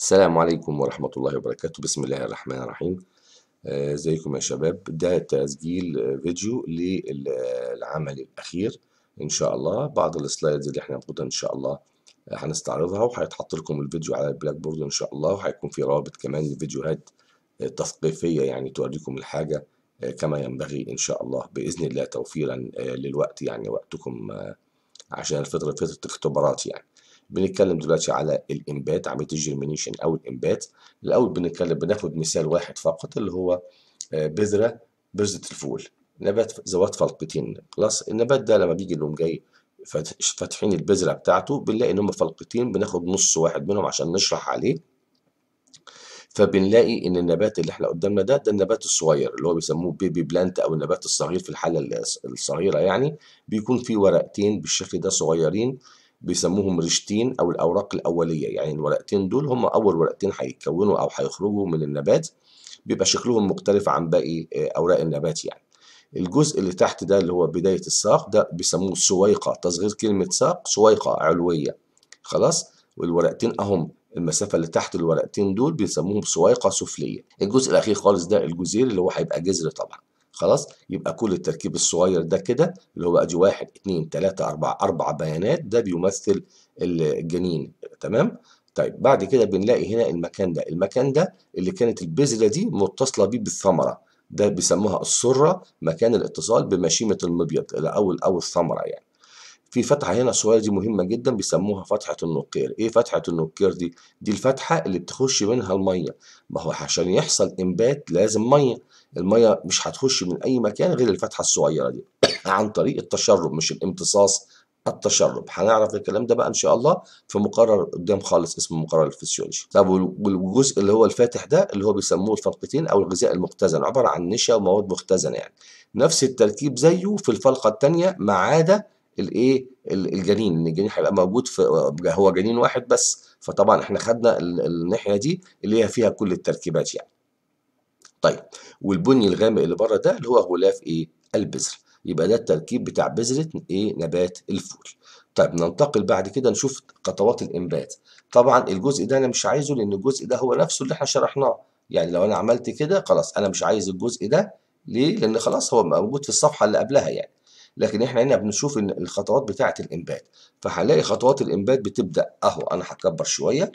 السلام عليكم ورحمة الله وبركاته بسم الله الرحمن الرحيم آه، ازيكم آه يا شباب ده تسجيل فيديو للعمل الأخير إن شاء الله بعض السلايدز اللي احنا هناخدها إن شاء الله آه، هنستعرضها وهيتحط لكم الفيديو على البلاك بورد إن شاء الله وهيكون في رابط كمان لفيديوهات آه، تثقيفية يعني توريكم الحاجة كما ينبغي إن شاء الله بإذن الله توفيرا للوقت يعني وقتكم عشان فترة فترة اختبارات يعني بنتكلم دلوقتي على الانبات عمليه الجيرمينيشن او الانبات الاول بنتكلم بناخد مثال واحد فقط اللي هو آه، بذره بذره الفول نبات ذوات فلقتين خلاص النبات ده لما بيجي لهم جاي فاتحين البذره بتاعته بنلاقي ان هم فلقتين بناخد نص واحد منهم عشان نشرح عليه فبنلاقي ان النبات اللي احنا قدامنا ده ده النبات الصغير اللي هو بيسموه بيبي بلانت او النبات الصغير في الحاله الصغيره يعني بيكون فيه ورقتين بالشكل ده صغيرين بيسموهم ريشتين او الاوراق الاوليه يعني الورقتين دول هم اول ورقتين هيتكونوا او هيخرجوا من النبات بيبقى شكلهم مختلف عن باقي آه، اوراق النبات يعني الجزء اللي تحت ده اللي هو بدايه الساق ده بيسموه سويقه تصغير كلمه ساق سويقه علويه خلاص والورقتين اهم المسافه اللي تحت الورقتين دول بيسموهم سويقه سفليه الجزء الاخير خالص ده الجزير اللي هو هيبقى جذر طبعا خلاص يبقى كل التركيب الصغير ده كده اللي هو ادي واحد اتنين تلاتة اربعة اربع بيانات ده بيمثل الجنين تمام طيب بعد كده بنلاقي هنا المكان ده المكان ده اللي كانت البذرة دي متصلة بيه بالثمرة ده بيسموها السرة مكان الاتصال بمشيمة المبيض او او الثمرة يعني في فتحة هنا صغيرة دي مهمة جدا بيسموها فتحة النقير، إيه فتحة النقير دي؟ دي الفتحة اللي بتخش منها المية، ما هو عشان يحصل إنبات لازم مية، الميه مش هتخش من اي مكان غير الفتحه الصغيره دي عن طريق التشرب مش الامتصاص التشرب هنعرف الكلام ده بقى ان شاء الله في مقرر قدام خالص اسمه مقرر الفسيولوجي طب والجزء اللي هو الفاتح ده اللي هو بيسموه الفلقتين او الغذاء المختزن عباره عن نشا ومواد مختزنه يعني نفس التركيب زيه في الفلقه الثانيه ما عدا الايه الجنين ان الجنين هيبقى موجود في هو جنين واحد بس فطبعا احنا خدنا الناحيه دي اللي هي فيها كل التركيبات يعني طيب والبني الغامق اللي بره ده اللي هو غلاف ايه البذر يبقى ده التركيب بتاع بذره ايه نبات الفول طيب ننتقل بعد كده نشوف خطوات الانبات طبعا الجزء ده انا مش عايزه لان الجزء ده هو نفسه اللي احنا شرحناه يعني لو انا عملت كده خلاص انا مش عايز الجزء ده ليه لان خلاص هو موجود في الصفحه اللي قبلها يعني لكن احنا هنا بنشوف الخطوات بتاعه الانبات فهنلاقي خطوات الانبات بتبدا اهو انا هكبر شويه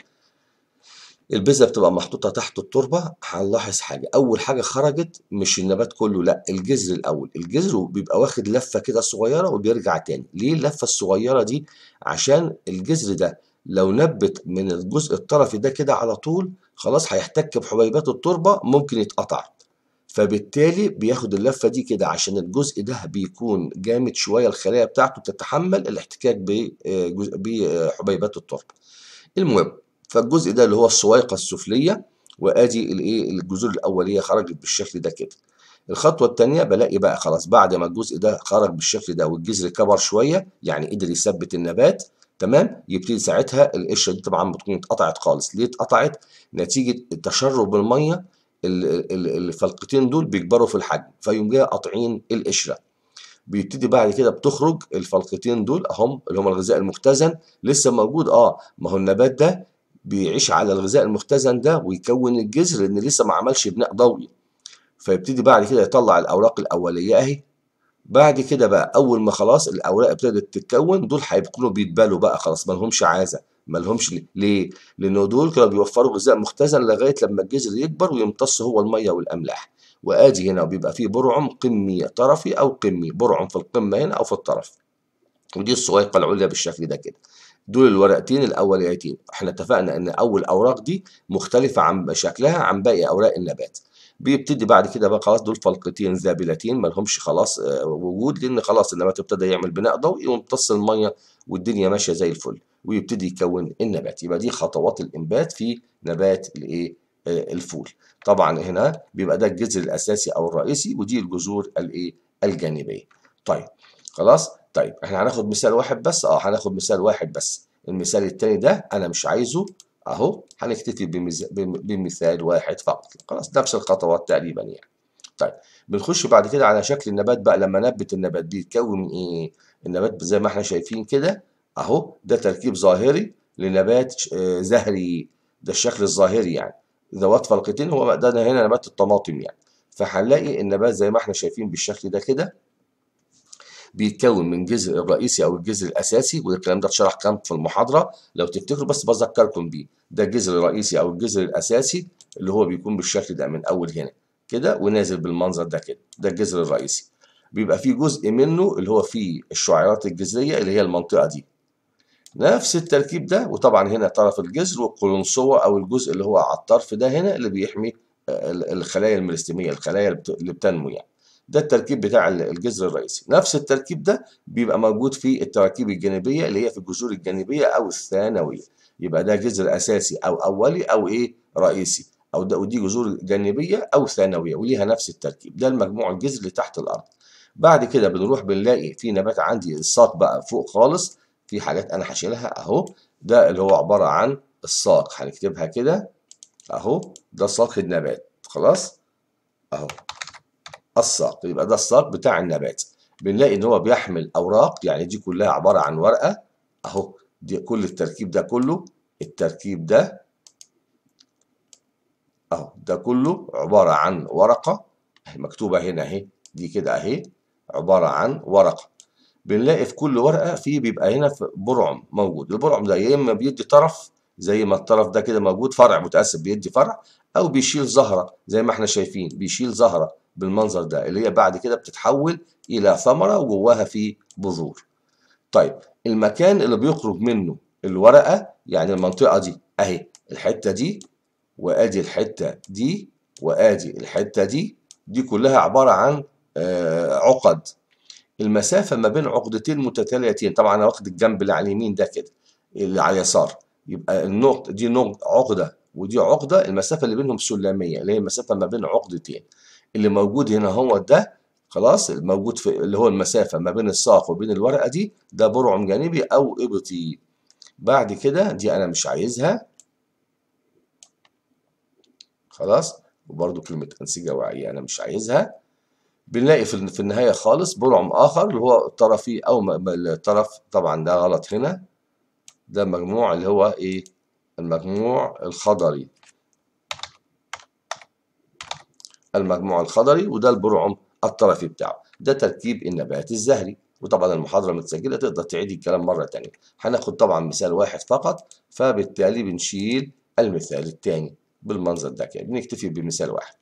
البذره بتبقى محطوطه تحت التربه هنلاحظ حاجه اول حاجه خرجت مش النبات كله لا الجذر الاول الجذر بيبقى واخد لفه كده صغيره وبيرجع تاني ليه اللفه الصغيره دي عشان الجذر ده لو نبت من الجزء الطرفي ده كده على طول خلاص هيحتك بحبيبات التربه ممكن يتقطع فبالتالي بياخد اللفه دي كده عشان الجزء ده بيكون جامد شويه الخلايا بتاعته بتتحمل الاحتكاك آه، بحبيبات التربه المهم فالجزء ده اللي هو السويقه السفليه وادي الايه الجذور الاوليه خرجت بالشكل ده كده الخطوه الثانيه بلاقي بقى خلاص بعد ما الجزء ده خرج بالشكل ده والجذر كبر شويه يعني قدر يثبت النبات تمام يبتدي ساعتها القشره دي طبعا بتكون اتقطعت خالص ليه اتقطعت نتيجه التشرب الميه الفلقتين دول بيكبروا في الحجم فيقوم جاي قاطعين القشره بيبتدي بعد كده بتخرج الفلقتين دول اهم اللي هم الغذاء المختزن لسه موجود اه ما هو النبات ده بيعيش على الغذاء المختزن ده ويكون الجذر لان لسه ما عملش بناء ضوئي فيبتدي بعد كده يطلع الاوراق الاوليه اهي بعد كده بقى اول ما خلاص الاوراق ابتدت تتكون دول هيكونوا بيتبالوا بقى خلاص ما لهمش عازه ما لهمش ليه لان دول كانوا بيوفروا غذاء مختزن لغايه لما الجذر يكبر ويمتص هو الميه والاملاح وادي هنا بيبقى فيه برعم قمي طرفي او قمي برعم في القمه هنا او في الطرف ودي الصويقه العليا بالشكل ده كده دول الورقتين الاوليتين احنا اتفقنا ان اول اوراق دي مختلفه عن شكلها عن باقي اوراق النبات بيبتدي بعد كده بقى خلاص دول فلقتين ذابلتين ما لهمش خلاص آه، وجود لان خلاص النبات ابتدى يعمل بناء ضوئي وامتص الميه والدنيا ماشيه زي الفل ويبتدي يكون النبات يبقى دي خطوات الانبات في نبات الايه آه، الفول طبعا هنا بيبقى ده الجذر الاساسي او الرئيسي ودي الجذور الايه الجانبيه طيب خلاص طيب احنا هناخد مثال واحد بس اه هناخد مثال واحد بس المثال الثاني ده انا مش عايزه اهو هنكتفي بمز... بمثال واحد فقط خلاص نفس الخطوات تقريبا يعني طيب بنخش بعد كده على شكل النبات بقى لما نبت النبات بيتكون من ايه النبات زي ما احنا شايفين كده اهو ده تركيب ظاهري لنبات آه، زهري ده الشكل الظاهري يعني ذوات فلقتين هو ده هنا نبات الطماطم يعني فهنلاقي النبات زي ما احنا شايفين بالشكل ده كده بيتكون من جزء الرئيسي او الجزء الاساسي والكلام ده اتشرح كام في المحاضره لو تفتكروا بس بذكركم بيه ده الجزء الرئيسي او الجزء الاساسي اللي هو بيكون بالشكل ده من اول هنا كده ونازل بالمنظر ده كده ده الجزء الرئيسي بيبقى فيه جزء منه اللي هو فيه الشعيرات الجذريه اللي هي المنطقه دي نفس التركيب ده وطبعا هنا طرف الجذر والقلنسوه او الجزء اللي هو على الطرف ده هنا اللي بيحمي الخلايا الميلستيميه الخلايا اللي بتنمو يعني ده التركيب بتاع الجذر الرئيسي نفس التركيب ده بيبقى موجود في التراكيب الجانبية اللي هي في الجذور الجانبية أو الثانوية يبقى ده جذر أساسي أو أولي أو إيه رئيسي أو ده ودي جذور جانبية أو ثانوية وليها نفس التركيب ده المجموع الجذر اللي تحت الأرض بعد كده بنروح بنلاقي في نبات عندي الساق بقى فوق خالص في حاجات أنا هشيلها أهو ده اللي هو عبارة عن الساق هنكتبها كده أهو ده ساق النبات خلاص أهو الساق يبقى ده الساق بتاع النبات بنلاقي ان هو بيحمل اوراق يعني دي كلها عباره عن ورقه اهو دي كل التركيب ده كله التركيب ده اهو ده كله عباره عن ورقه مكتوبه هنا اهي دي كده اهي عباره عن ورقه بنلاقي في كل ورقه في بيبقى هنا في برعم موجود البرعم ده يا اما بيدي طرف زي ما الطرف ده كده موجود فرع متاسف بيدي فرع او بيشيل زهره زي ما احنا شايفين بيشيل زهره بالمنظر ده اللي هي بعد كده بتتحول الى ثمره وجواها في بذور طيب المكان اللي بيخرج منه الورقه يعني المنطقه دي اهي الحته دي وادي الحته دي وادي الحته دي دي كلها عباره عن آه، عقد المسافه ما بين عقدتين متتاليتين طبعا انا واخد الجنب اللي على اليمين ده كده اللي على اليسار يبقى النقط دي نقط عقده ودي عقده المسافه اللي بينهم سلميه اللي هي المسافه ما بين عقدتين اللي موجود هنا هو ده خلاص الموجود في اللي هو المسافة ما بين الساق وبين الورقة دي ده برعم جانبي أو إبطي بعد كده دي أنا مش عايزها خلاص وبرضو كلمة أنسجة وعية أنا مش عايزها بنلاقي في النهاية خالص برعم آخر اللي هو طرفي أو الطرف طبعا ده غلط هنا ده مجموع اللي هو إيه المجموع الخضري المجموع الخضري وده البرعم الطرفي بتاعه ده تركيب النبات الزهري وطبعا المحاضرة متسجلة تقدر تعيد الكلام مرة تانية هناخد طبعا مثال واحد فقط فبالتالي بنشيل المثال التاني بالمنظر ده كده بنكتفي بمثال واحد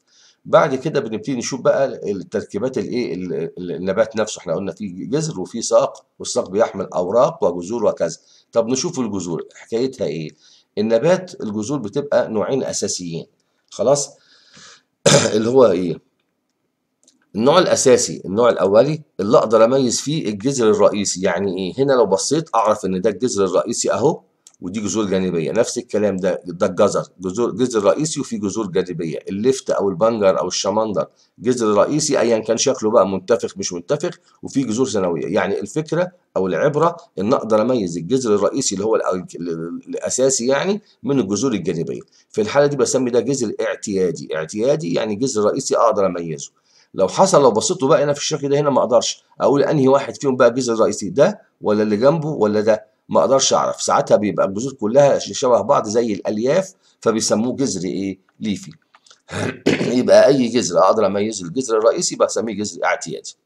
بعد كده بنبتدي نشوف بقى التركيبات الايه النبات نفسه احنا قلنا في جذر وفي ساق والساق بيحمل اوراق وجذور وكذا طب نشوف الجذور حكايتها ايه النبات الجذور بتبقى نوعين اساسيين خلاص اللي هو ايه النوع الاساسي النوع الاولي اللي اقدر اميز فيه الجذر الرئيسي يعني ايه هنا لو بصيت اعرف ان ده الجذر الرئيسي اهو ودي جذور جانبيه نفس الكلام ده ده الجزر جذور جذر رئيسي وفي جذور جانبيه الليفت او البنجر او الشمندر جذر رئيسي ايا كان شكله بقى منتفخ مش منتفخ وفي جذور ثانويه يعني الفكره او العبره ان اقدر اميز الجذر الرئيسي اللي هو الاساسي يعني من الجذور الجانبيه في الحاله دي بسمي ده جذر اعتيادي اعتيادي يعني جذر رئيسي اقدر اميزه لو حصل لو بصيتوا بقى هنا في الشكل ده هنا ما اقدرش اقول انهي واحد فيهم بقى جذر رئيسي ده ولا اللي جنبه ولا ده ما اقدرش اعرف ساعتها بيبقى الجذور كلها شبه بعض زي الالياف فبيسموه جذر ايه ليفي يبقى اي جذر اقدر اميزه الجذر الرئيسي بسميه جذر اعتيادي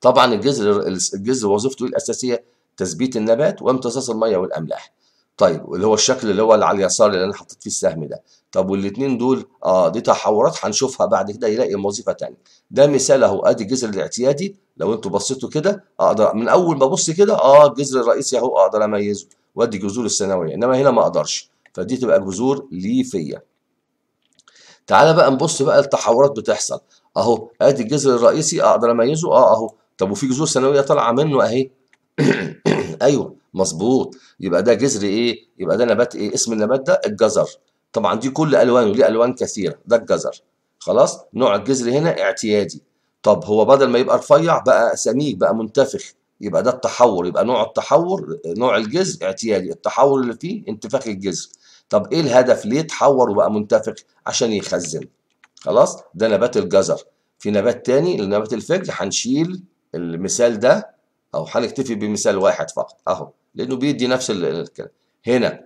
طبعا الجذر الجذر وظيفته الاساسيه تثبيت النبات وامتصاص الميه والاملاح طيب اللي هو الشكل اللي هو اللي على اليسار اللي انا حطيت فيه السهم ده طب والاثنين دول اه دي تحورات هنشوفها بعد كده يلاقي وظيفه ثانيه ده مثال اهو ادي الجذر الاعتيادي لو انتوا بصيتوا كده اقدر من اول ما ابص كده اه الجذر الرئيسي اهو اقدر اميزه وادي الجذور الثانويه انما هنا ما اقدرش فدي تبقى جذور ليفيه تعالى بقى نبص بقى التحورات بتحصل اهو ادي الجذر الرئيسي اقدر اميزه اه اهو طب وفي جذور ثانويه طالعه منه اهي ايوه مظبوط يبقى ده جذر ايه يبقى ده نبات ايه اسم النبات ده الجزر طبعا دي كل الوان وليه الوان كثيره ده الجزر خلاص نوع الجذر هنا اعتيادي طب هو بدل ما يبقى رفيع بقى سميك بقى منتفخ يبقى ده التحور يبقى نوع التحور نوع الجذر اعتيادي التحور اللي فيه انتفاخ الجذر طب ايه الهدف ليه تحور وبقى منتفخ عشان يخزن خلاص ده نبات الجزر في نبات تاني لنبات الفجر هنشيل المثال ده او هنكتفي بمثال واحد فقط اهو لانه بيدي نفس الكلام هنا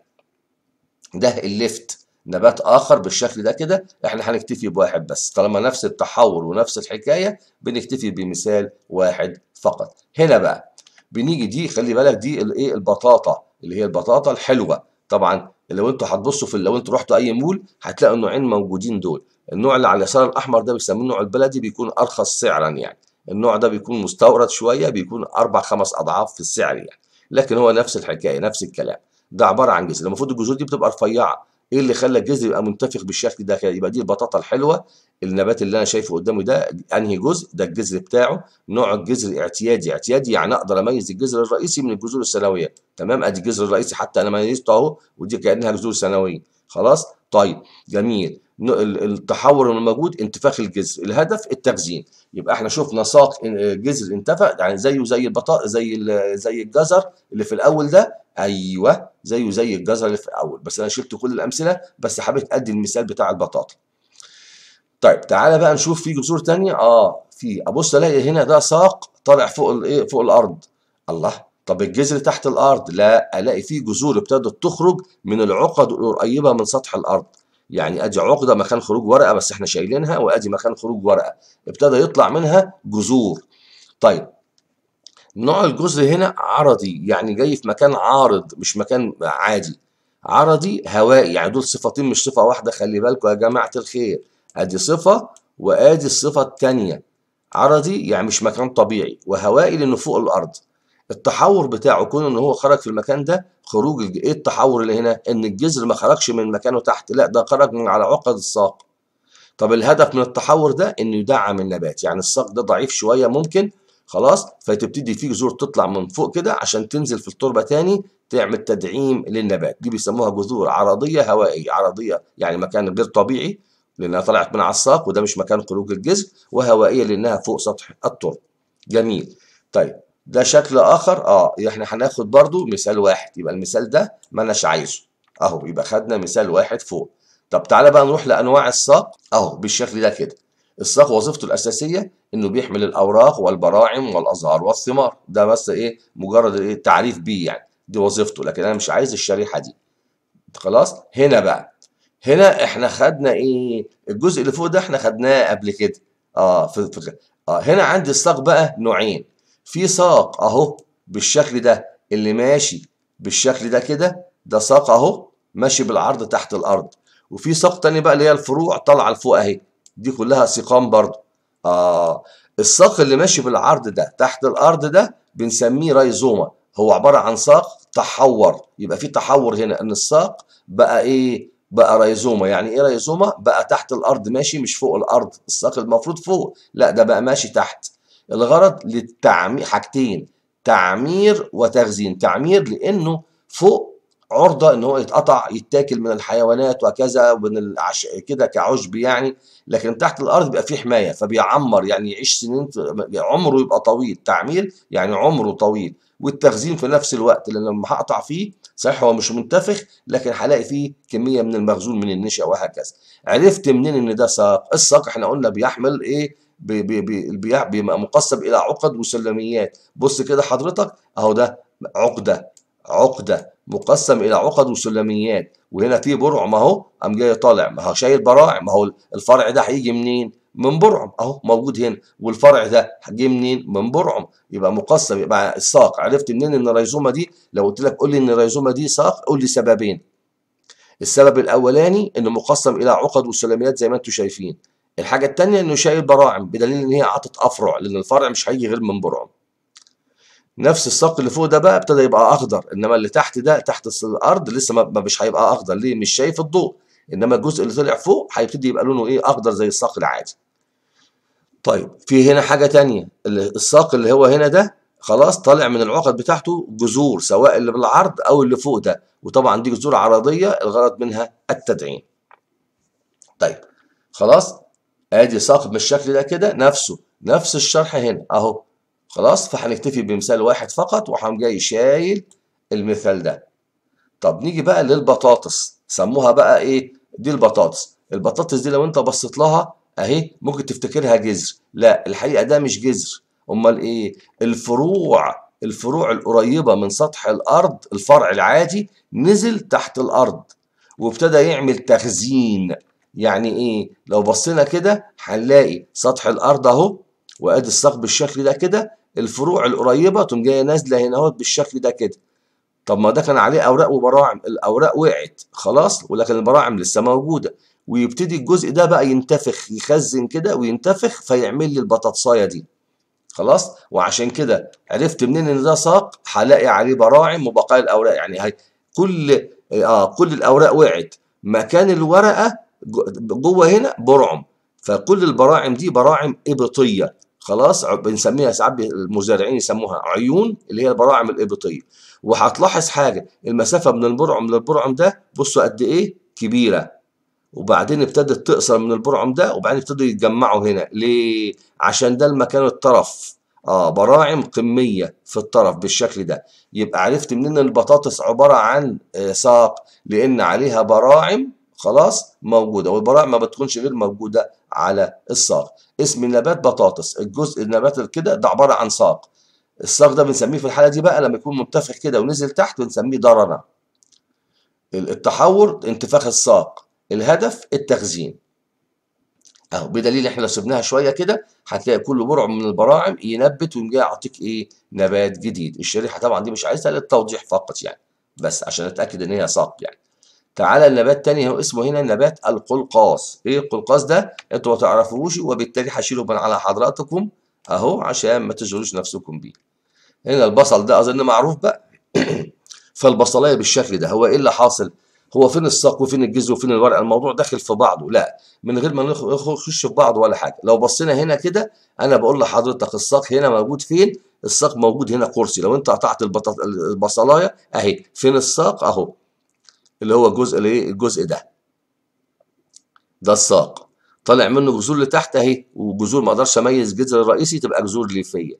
ده الليفت نبات اخر بالشكل ده كده احنا هنكتفي بواحد بس طالما نفس التحور ونفس الحكايه بنكتفي بمثال واحد فقط هنا بقى بنيجي دي خلي بالك دي الايه البطاطا اللي هي البطاطا الحلوه طبعا لو انتوا هتبصوا في لو انتوا رحتوا اي مول هتلاقوا النوعين موجودين دول النوع اللي على اليسار الاحمر ده بيسموه النوع البلدي بيكون ارخص سعرا يعني النوع ده بيكون مستورد شويه بيكون اربع خمس اضعاف في السعر يعني لكن هو نفس الحكايه نفس الكلام ده عباره عن جزر المفروض الجزر دي بتبقى رفيعه ايه اللي خلى الجذر يبقى منتفخ بالشكل ده كده يبقى دي البطاطا الحلوه النبات اللي انا شايفه قدامي ده انهي جزء ده الجذر بتاعه نوع الجذر اعتيادي اعتيادي يعني اقدر اميز الجذر الرئيسي من الجذور الثانويه تمام ادي الجذر الرئيسي حتى انا ميزته اهو ودي كانها جذور ثانويه خلاص طيب جميل التحور الموجود انتفاخ الجذر الهدف التخزين يبقى احنا شفنا ساق آه، جذر انتفخ يعني زيه زي البطا زي زي الجزر اللي في الاول ده ايوه زيه زي الجزر اللي في الاول بس انا شلت كل الامثله بس حبيت ادي المثال بتاع البطاطا طيب تعالى بقى نشوف في جذور تانية اه في ابص الاقي هنا ده ساق طالع فوق الايه فوق الارض الله طب الجذر تحت الارض لا الاقي فيه جذور ابتدت تخرج من العقد القريبه من سطح الارض يعني ادي عقده مكان خروج ورقه بس احنا شايلينها وادي مكان خروج ورقه ابتدى يطلع منها جذور طيب نوع الجزر هنا عرضي يعني جاي في مكان عارض مش مكان عادي عرضي هوائي يعني دول صفتين مش صفه واحده خلي بالكم يا جماعه الخير ادي صفه وادي الصفه الثانيه عرضي يعني مش مكان طبيعي وهوائي لانه فوق الارض التحور بتاعه كون ان هو خرج في المكان ده خروج الج... ايه التحور اللي هنا ان الجذر ما خرجش من مكانه تحت لا ده خرج من على عقد الساق طب الهدف من التحور ده انه يدعم النبات يعني الساق ده ضعيف شويه ممكن خلاص فتبتدي في جذور تطلع من فوق كده عشان تنزل في التربه تاني تعمل تدعيم للنبات دي بيسموها جذور عرضيه هوائيه عرضيه يعني مكان غير طبيعي لانها طلعت من على الساق وده مش مكان خروج الجذر وهوائيه لانها فوق سطح التربه جميل طيب ده شكل اخر اه احنا هناخد برضو مثال واحد يبقى المثال ده ما اناش عايزه اهو يبقى خدنا مثال واحد فوق طب تعالى بقى نروح لانواع الساق اهو بالشكل ده كده الساق وظيفته الاساسيه انه بيحمل الاوراق والبراعم والازهار والثمار ده بس ايه مجرد ايه تعريف بيه يعني دي وظيفته لكن انا مش عايز الشريحه دي خلاص هنا بقى هنا احنا خدنا ايه الجزء اللي فوق ده احنا خدناه قبل كده اه في, في اه هنا عندي الساق بقى نوعين في ساق اهو بالشكل ده اللي ماشي بالشكل ده كده ده ساق اهو ماشي بالعرض تحت الارض وفي ساق تاني بقى اللي هي الفروع طالعه لفوق اهي دي كلها سيقان برضو اه الساق اللي ماشي بالعرض ده تحت الارض ده بنسميه رايزوما هو عباره عن ساق تحور يبقى في تحور هنا ان الساق بقى ايه بقى رايزوما يعني ايه رايزوما بقى تحت الارض ماشي مش فوق الارض الساق المفروض فوق لا ده بقى ماشي تحت الغرض للتعمير حاجتين تعمير وتخزين تعمير لانه فوق عرضه ان هو يتقطع يتاكل من الحيوانات وكذا ومن العش... كده كعشب يعني لكن تحت الارض بيبقى فيه حمايه فبيعمر يعني يعيش سنين عمره يبقى طويل تعمير يعني عمره طويل والتخزين في نفس الوقت لان لما هقطع فيه صحيح هو مش منتفخ لكن هلاقي فيه كميه من المخزون من النشا وهكذا عرفت منين ان ده ساق الساق احنا قلنا بيحمل ايه بي بي بي بيبقى مقسم الى عقد وسلميات بص كده حضرتك اهو ده عقده عقده مقسم الى عقد وسلميات وهنا في برعم اهو قام جاي طالع ما هو شايل براعم ما هو الفرع ده هيجي منين؟ من برعم اهو موجود هنا والفرع ده جه منين من برعم يبقى مقسم يبقى الساق عرفت منين ان الريزومه دي لو قلت لك قول لي ان الريزومه دي ساق قول لي سببين السبب الاولاني انه مقسم الى عقد وسلميات زي ما انتم شايفين الحاجة التانية انه شايل براعم بدليل ان هي عطت افرع لان الفرع مش هيجي غير من برعم نفس الساق اللي فوق ده بقى ابتدى يبقى اخضر انما اللي تحت ده تحت الارض لسه ما مش هيبقى اخضر ليه مش شايف الضوء انما الجزء اللي طلع فوق هيبتدي يبقى لونه ايه اخضر زي الساق العادي طيب في هنا حاجة تانية الساق اللي هو هنا ده خلاص طالع من العقد بتاعته جذور سواء اللي بالعرض او اللي فوق ده وطبعا دي جذور عرضية الغرض منها التدعيم طيب خلاص ادي ساقط بالشكل ده كده نفسه نفس الشرح هنا اهو خلاص فهنكتفي بمثال واحد فقط وهقوم جاي شايل المثال ده طب نيجي بقى للبطاطس سموها بقى ايه دي البطاطس البطاطس دي لو انت بصيت لها اهي ممكن تفتكرها جذر لا الحقيقه ده مش جذر امال ايه الفروع الفروع القريبه من سطح الارض الفرع العادي نزل تحت الارض وابتدى يعمل تخزين يعني ايه لو بصينا كده هنلاقي سطح الارض اهو وادي الساق بالشكل ده كده الفروع القريبه تقوم جايه نازله هنا اهوت بالشكل ده كده طب ما ده كان عليه اوراق وبراعم الاوراق وقعت خلاص ولكن البراعم لسه موجوده ويبتدي الجزء ده بقى ينتفخ يخزن كده وينتفخ فيعمل لي البطاطسايه دي خلاص وعشان كده عرفت منين ان ده ساق هلاقي عليه براعم وبقايا الاوراق يعني هي كل اه كل الاوراق وقعت مكان الورقه جوه هنا برعم فكل البراعم دي براعم إبطية خلاص بنسميها ساعات المزارعين يسموها عيون اللي هي البراعم الإبطية وهتلاحظ حاجة المسافة من البرعم للبرعم ده بصوا قد إيه كبيرة وبعدين ابتدت تقصر من البرعم ده وبعدين ابتدوا يتجمعوا هنا ليه؟ عشان ده المكان الطرف اه براعم قمية في الطرف بالشكل ده يبقى عرفت منين البطاطس عبارة عن آه، ساق لأن عليها براعم خلاص موجوده والبراعم ما بتكونش غير موجوده على الساق اسم النبات بطاطس الجزء النبات كده ده عباره عن ساق الساق ده بنسميه في الحاله دي بقى لما يكون منتفخ كده ونزل تحت بنسميه درنه التحور انتفاخ الساق الهدف التخزين اهو بدليل احنا لو سبناها شويه كده هتلاقي كل برع من البراعم ينبت ويعطيك يعطيك ايه نبات جديد الشريحه طبعا دي مش عايزها للتوضيح فقط يعني بس عشان اتاكد ان هي ساق يعني تعالى النبات تاني هو اسمه هنا نبات القلقاس ايه القلقاس ده انتوا ما تعرفوهوش وبالتالي هشيله من على حضراتكم اهو عشان ما تشغلوش نفسكم بيه هنا البصل ده اظن معروف بقى فالبصلايه بالشكل ده هو ايه اللي حاصل هو فين الساق وفين الجزء وفين الورق الموضوع داخل في بعضه لا من غير ما نخش في بعض ولا حاجه لو بصينا هنا كده انا بقول لحضرتك الساق هنا موجود فين الساق موجود هنا كرسي لو انت قطعت البصلايه اهي فين الساق اهو اللي هو الجزء الايه الجزء ده ده الساق طالع منه جذور لتحت اهي وجذور ما اقدرش اميز جذر الرئيسي تبقى جذور ليفيه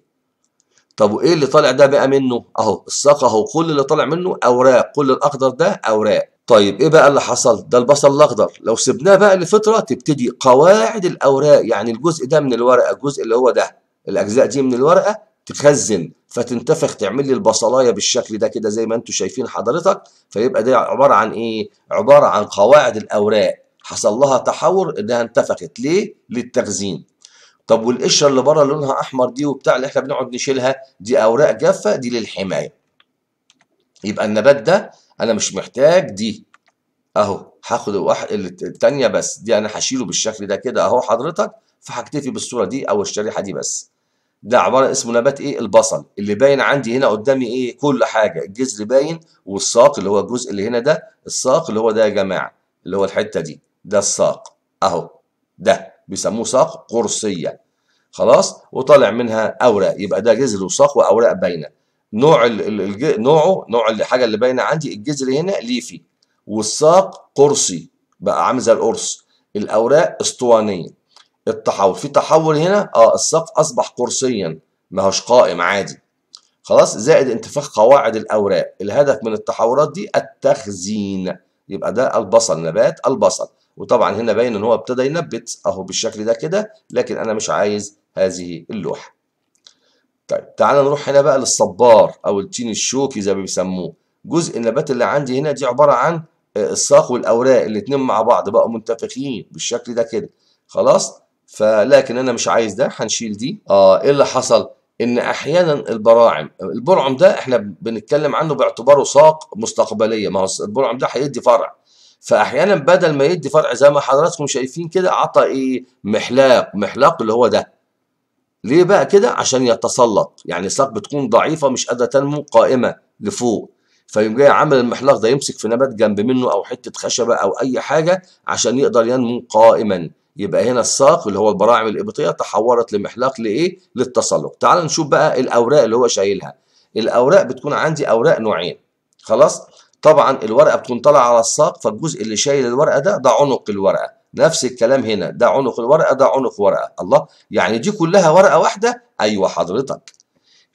طب وايه اللي طالع ده بقى منه اهو الساق اهو كل اللي طالع منه اوراق كل الاخضر ده اوراق طيب ايه بقى اللي حصل ده البصل الاخضر لو سبناه بقى لفتره تبتدي قواعد الاوراق يعني الجزء ده من الورقه الجزء اللي هو ده الاجزاء دي من الورقه تخزن فتنتفخ تعمل لي البصلايه بالشكل ده كده زي ما انتم شايفين حضرتك فيبقى ده عباره عن ايه عباره عن قواعد الاوراق حصل لها تحور انها انتفخت ليه للتخزين طب والقشره اللي بره لونها احمر دي وبتاع اللي احنا بنقعد نشيلها دي اوراق جافه دي للحمايه يبقى النبات ده انا مش محتاج دي اهو هاخد واحد الثانيه بس دي انا هشيله بالشكل ده كده اهو حضرتك فهكتفي بالصوره دي او الشريحه دي بس ده عباره اسمه نبات ايه البصل اللي باين عندي هنا قدامي ايه كل حاجه الجذر باين والساق اللي هو الجزء اللي هنا ده الساق اللي هو ده يا جماعه اللي هو الحته دي ده الساق اهو ده بيسموه ساق قرصيه خلاص وطالع منها اوراق يبقى ده جذر وساق واوراق باينه نوع نوعه نوع الحاجه اللي باينه عندي الجذر هنا ليفي والساق قرصي بقى عامل زي القرص الاوراق اسطوانيه التحول في تحول هنا اه الساق اصبح قرصيا ما هوش قائم عادي خلاص زائد انتفاخ قواعد الاوراق الهدف من التحولات دي التخزين يبقى ده البصل نبات البصل وطبعا هنا باين ان هو ابتدى ينبت اهو بالشكل ده كده لكن انا مش عايز هذه اللوحه طيب تعالى نروح هنا بقى للصبار او التين الشوكي زي ما بيسموه جزء النبات اللي عندي هنا دي عباره عن آه، الساق والاوراق الاثنين مع بعض بقوا منتفخين بالشكل ده كده خلاص فلكن انا مش عايز ده هنشيل دي اه ايه اللي حصل ان احيانا البراعم البرعم ده احنا بنتكلم عنه باعتباره ساق مستقبليه ما هو البرعم ده هيدي فرع فاحيانا بدل ما يدي فرع زي ما حضراتكم شايفين كده عطى ايه محلاق محلاق اللي هو ده ليه بقى كده عشان يتسلط يعني الساق بتكون ضعيفه مش قادره تنمو قائمه لفوق فيقوم جاي عامل المحلاق ده يمسك في نبات جنب منه او حته خشبه او اي حاجه عشان يقدر ينمو قائما يبقى هنا الساق اللي هو البراعم الإبطية تحولت لمحلاق لإيه؟ للتسلق تعال نشوف بقى الأوراق اللي هو شايلها الأوراق بتكون عندي أوراق نوعين خلاص؟ طبعا الورقة بتكون طالعة على الساق فالجزء اللي شايل الورقة ده ده عنق الورقة نفس الكلام هنا ده عنق الورقة ده عنق ورقة الله يعني دي كلها ورقة واحدة أيوة حضرتك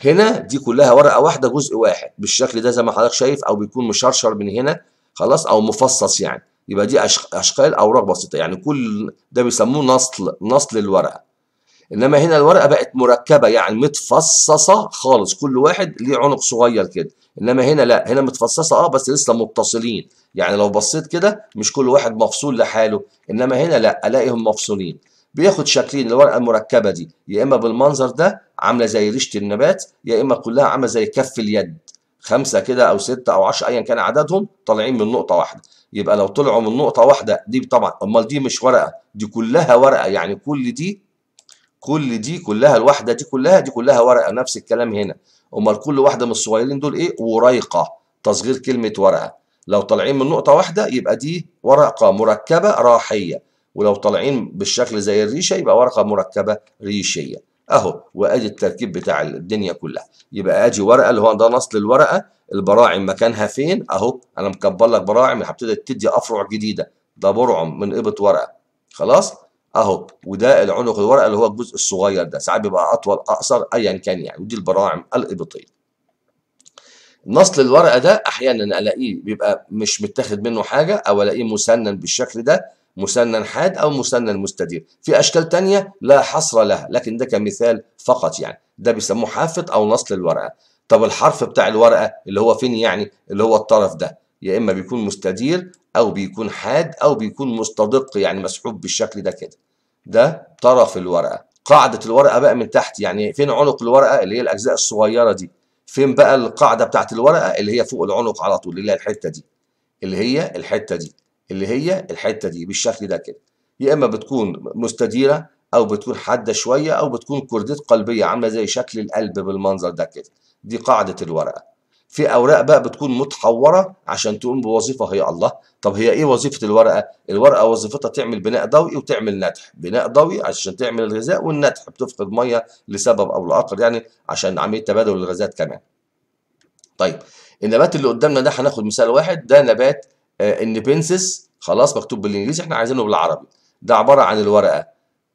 هنا دي كلها ورقة واحدة جزء واحد بالشكل ده زي ما حضرتك شايف أو بيكون مشرشر من هنا خلاص أو مفصص يعني يبقى دي اشكال اوراق بسيطه يعني كل ده بيسموه نصل نصل الورقه انما هنا الورقه بقت مركبه يعني متفصصه خالص كل واحد ليه عنق صغير كده انما هنا لا هنا متفصصه اه بس لسه متصلين يعني لو بصيت كده مش كل واحد مفصول لحاله انما هنا لا الاقيهم مفصولين بياخد شكلين الورقه المركبه دي يا اما بالمنظر ده عامله زي ريشه النبات يا اما كلها عامله زي كف اليد خمسه كده او سته او عشره ايا كان عددهم طالعين من نقطه واحده يبقى لو طلعوا من نقطة واحدة دي طبعا أمال دي مش ورقة دي كلها ورقة يعني كل دي كل دي كلها الواحدة دي كلها دي كلها ورقة نفس الكلام هنا أمال كل واحدة من الصغيرين دول إيه وريقة تصغير كلمة ورقة لو طالعين من نقطة واحدة يبقى دي ورقة مركبة راحية ولو طالعين بالشكل زي الريشة يبقى ورقة مركبة ريشية اهو وادي التركيب بتاع الدنيا كلها يبقى ادي ورقه اللي هو ده نصل الورقه البراعم مكانها فين اهو انا مكبر لك براعم هبتدي تدي افرع جديده ده برعم من ابط ورقه خلاص اهو وده العنق الورقه اللي هو الجزء الصغير ده ساعات بيبقى اطول اقصر ايا كان يعني ودي البراعم الابطيه نصل الورقه ده احيانا الاقيه بيبقى مش متاخد منه حاجه او الاقيه مسنن بالشكل ده مسنن حاد أو مسنن مستدير في أشكال تانية لا حصر لها لكن ده كمثال فقط يعني ده بيسموه حافط أو نصل الورقة طب الحرف بتاع الورقة اللي هو فين يعني اللي هو الطرف ده يا إما بيكون مستدير أو بيكون حاد أو بيكون مستدق يعني مسحوب بالشكل ده كده ده طرف الورقة قاعدة الورقة بقى من تحت يعني فين عنق الورقة اللي هي الأجزاء الصغيرة دي فين بقى القاعدة بتاعت الورقة اللي هي فوق العنق على طول اللي هي الحتة دي اللي هي الحتة دي اللي هي الحته دي بالشكل ده كده يا اما بتكون مستديره او بتكون حاده شويه او بتكون كردات قلبيه عامله زي شكل القلب بالمنظر ده كده دي قاعده الورقه في اوراق بقى بتكون متحوره عشان تقوم بوظيفه هي الله طب هي ايه وظيفه الورقه الورقه وظيفتها تعمل بناء ضوئي وتعمل نتح بناء ضوئي عشان تعمل الغذاء والنتح بتفقد ميه لسبب او لاخر يعني عشان عمليه تبادل الغازات كمان طيب النبات اللي قدامنا ده هناخد مثال واحد ده نبات ان آه، بنسس خلاص مكتوب بالانجليزي احنا عايزينه بالعربي ده عباره عن الورقه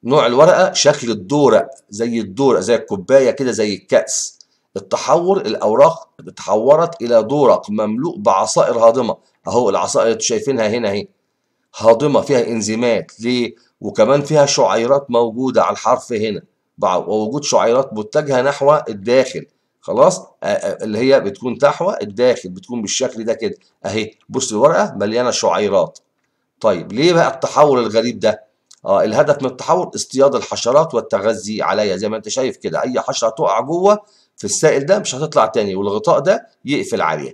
نوع الورقه شكل الدورق زي الدورق زي الكوبايه كده زي الكاس التحور الاوراق اتحورت الى دورق مملوء بعصائر هاضمه اهو العصائر اللي شايفينها هنا اهي هاضمه فيها انزيمات ليه وكمان فيها شعيرات موجوده على الحرف هنا ووجود شعيرات متجهه نحو الداخل خلاص اللي هي بتكون تحوى الداخل بتكون بالشكل ده كده اهي بص الورقه مليانه شعيرات طيب ليه بقى التحول الغريب ده اه الهدف من التحول اصطياد الحشرات والتغذي عليها زي ما انت شايف كده اي حشره تقع جوه في السائل ده مش هتطلع تاني والغطاء ده يقفل عليها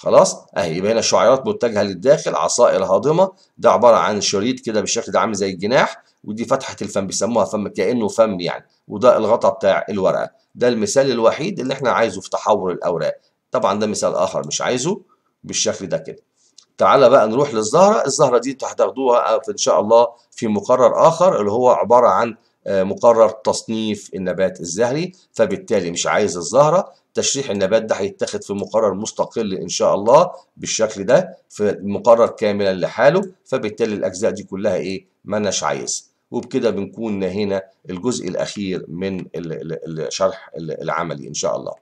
خلاص اهي يبقى هنا الشعيرات متجهه للداخل عصائر هاضمه ده عباره عن شريط كده بالشكل ده عامل زي الجناح ودي فتحه الفم بيسموها فم كانه فم يعني وده الغطاء بتاع الورقه ده المثال الوحيد اللي احنا عايزه في تحور الاوراق طبعا ده مثال اخر مش عايزه بالشكل ده كده تعالى بقى نروح للزهره الزهره دي هتاخدوها ان شاء الله في مقرر اخر اللي هو عباره عن آه، مقرر تصنيف النبات الزهري فبالتالي مش عايز الزهرة تشريح النبات ده هيتاخد في مقرر مستقل إن شاء الله بالشكل ده في مقرر كاملا لحاله فبالتالي الأجزاء دي كلها إيه ما أناش عايز وبكده بنكون هنا الجزء الأخير من الشرح العملي إن شاء الله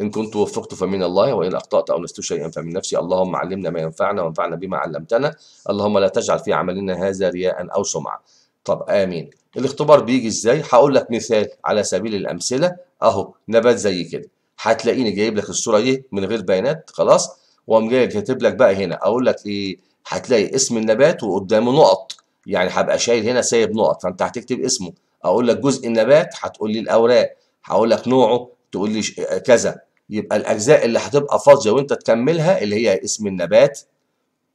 إن كنت وفقت فمن الله وإن أخطأت أو لست شيئا فمن نفسي اللهم علمنا ما ينفعنا وانفعنا بما علمتنا اللهم لا تجعل في عملنا هذا رياء أو سمعة طب امين الاختبار بيجي ازاي هقول لك مثال على سبيل الامثله اهو نبات زي كده هتلاقيني جايب لك الصوره دي من غير بيانات خلاص واقوم جاي كاتب لك بقى هنا اقول لك ايه هتلاقي اسم النبات وقدامه نقط يعني هبقى شايل هنا سايب نقط فانت هتكتب اسمه اقول لك جزء النبات هتقول لي الاوراق هقول لك نوعه تقول لي آه، كذا يبقى الاجزاء اللي هتبقى فاضيه وانت تكملها اللي هي اسم النبات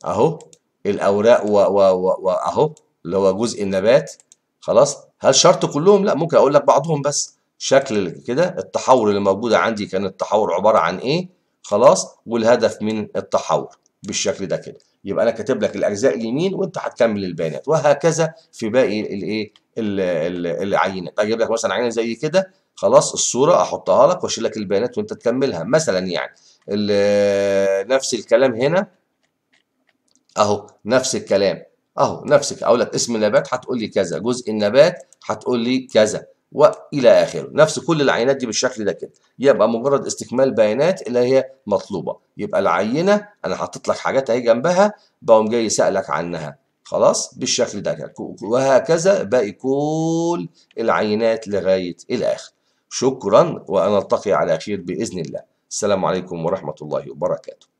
اهو الاوراق واهو اللي هو جزء النبات خلاص هل شرط كلهم لا ممكن اقول لك بعضهم بس شكل كده التحور اللي موجوده عندي كان التحور عباره عن ايه خلاص والهدف من التحور بالشكل ده كده يبقى انا كاتب لك الاجزاء اليمين وانت هتكمل البيانات وهكذا في باقي الايه العينات اجيب لك مثلا عينه زي كده خلاص الصوره احطها لك واشيل لك البيانات وانت تكملها مثلا يعني نفس الكلام هنا اهو نفس الكلام اهو نفسك اقول لك اسم النبات هتقول لي كذا جزء النبات هتقول لي كذا والى اخره نفس كل العينات دي بالشكل ده كده يبقى مجرد استكمال بيانات اللي هي مطلوبه يبقى العينه انا حاطط لك حاجات اهي جنبها بقوم جاي سالك عنها خلاص بالشكل ده كده وهكذا باقي كل العينات لغايه الاخر شكرا ونلتقي على خير باذن الله السلام عليكم ورحمه الله وبركاته